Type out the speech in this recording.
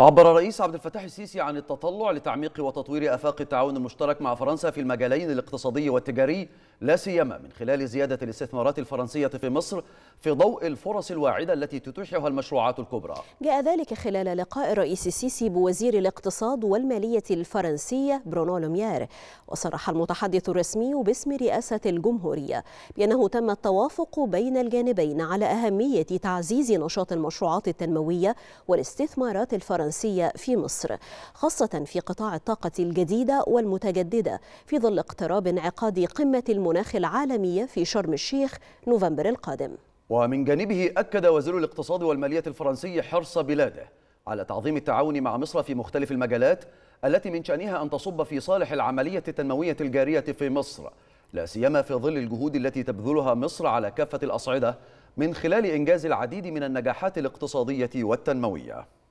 عبر الرئيس عبد الفتاح السيسي عن التطلع لتعميق وتطوير افاق التعاون المشترك مع فرنسا في المجالين الاقتصادي والتجاري لا سيما من خلال زياده الاستثمارات الفرنسيه في مصر في ضوء الفرص الواعده التي تتيحها المشروعات الكبرى. جاء ذلك خلال لقاء الرئيس السيسي بوزير الاقتصاد والماليه الفرنسيه برونو لوميار وصرح المتحدث الرسمي باسم رئاسه الجمهوريه بانه تم التوافق بين الجانبين على اهميه تعزيز نشاط المشروعات التنمويه والاستثمارات الفرنسيه الفرنسية في مصر خاصة في قطاع الطاقة الجديدة والمتجددة في ظل اقتراب انعقاد قمة المناخ العالمية في شرم الشيخ نوفمبر القادم ومن جانبه أكد وزير الاقتصاد والمالية الفرنسي حرص بلاده على تعظيم التعاون مع مصر في مختلف المجالات التي من شأنها أن تصب في صالح العملية التنموية الجارية في مصر لا سيما في ظل الجهود التي تبذلها مصر على كافة الأصعدة من خلال إنجاز العديد من النجاحات الاقتصادية والتنموية